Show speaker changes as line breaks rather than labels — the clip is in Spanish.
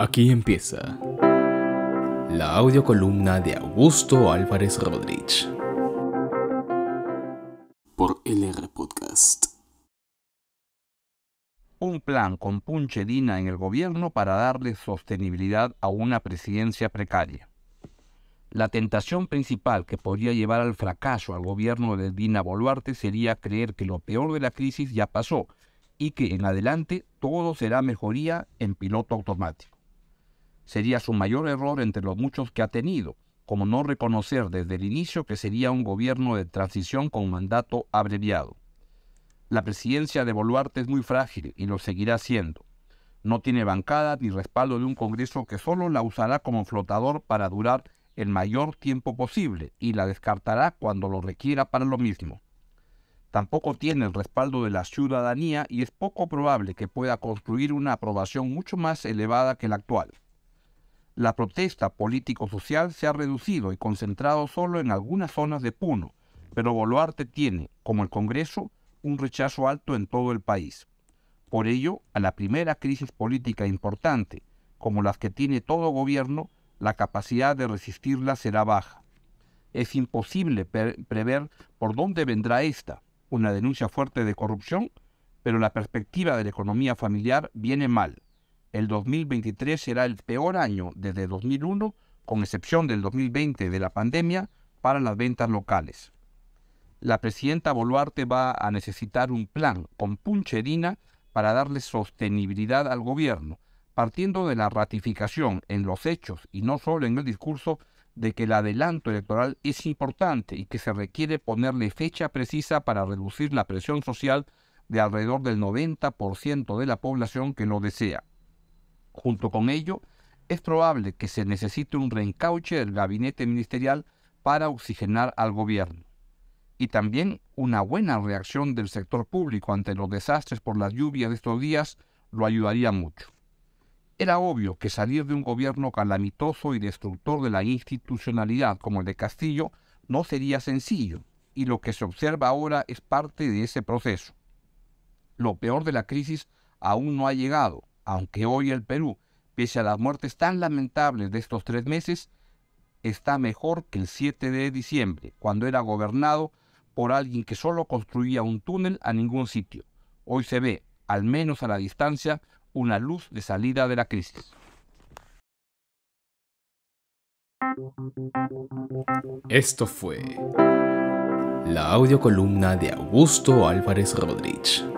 Aquí empieza la audiocolumna de Augusto Álvarez Rodríguez por LR Podcast. Un plan con Dina en el gobierno para darle sostenibilidad a una presidencia precaria. La tentación principal que podría llevar al fracaso al gobierno de Dina Boluarte sería creer que lo peor de la crisis ya pasó y que en adelante todo será mejoría en piloto automático. Sería su mayor error entre los muchos que ha tenido, como no reconocer desde el inicio que sería un gobierno de transición con mandato abreviado. La presidencia de Boluarte es muy frágil y lo seguirá siendo. No tiene bancada ni respaldo de un Congreso que solo la usará como flotador para durar el mayor tiempo posible y la descartará cuando lo requiera para lo mismo tampoco tiene el respaldo de la ciudadanía y es poco probable que pueda construir una aprobación mucho más elevada que la actual. La protesta político-social se ha reducido y concentrado solo en algunas zonas de Puno, pero Boluarte tiene, como el Congreso, un rechazo alto en todo el país. Por ello, a la primera crisis política importante, como las que tiene todo gobierno, la capacidad de resistirla será baja. Es imposible prever por dónde vendrá esta, una denuncia fuerte de corrupción, pero la perspectiva de la economía familiar viene mal. El 2023 será el peor año desde 2001, con excepción del 2020 de la pandemia, para las ventas locales. La presidenta Boluarte va a necesitar un plan con puncherina para darle sostenibilidad al gobierno, partiendo de la ratificación en los hechos y no solo en el discurso de que el adelanto electoral es importante y que se requiere ponerle fecha precisa para reducir la presión social de alrededor del 90% de la población que lo desea. Junto con ello, es probable que se necesite un reencauche del gabinete ministerial para oxigenar al gobierno. Y también una buena reacción del sector público ante los desastres por las lluvias de estos días lo ayudaría mucho. Era obvio que salir de un gobierno calamitoso y destructor de la institucionalidad como el de Castillo no sería sencillo, y lo que se observa ahora es parte de ese proceso. Lo peor de la crisis aún no ha llegado, aunque hoy el Perú, pese a las muertes tan lamentables de estos tres meses, está mejor que el 7 de diciembre, cuando era gobernado por alguien que solo construía un túnel a ningún sitio. Hoy se ve, al menos a la distancia, una luz de salida de la crisis. Esto fue la audio columna de Augusto Álvarez Rodríguez.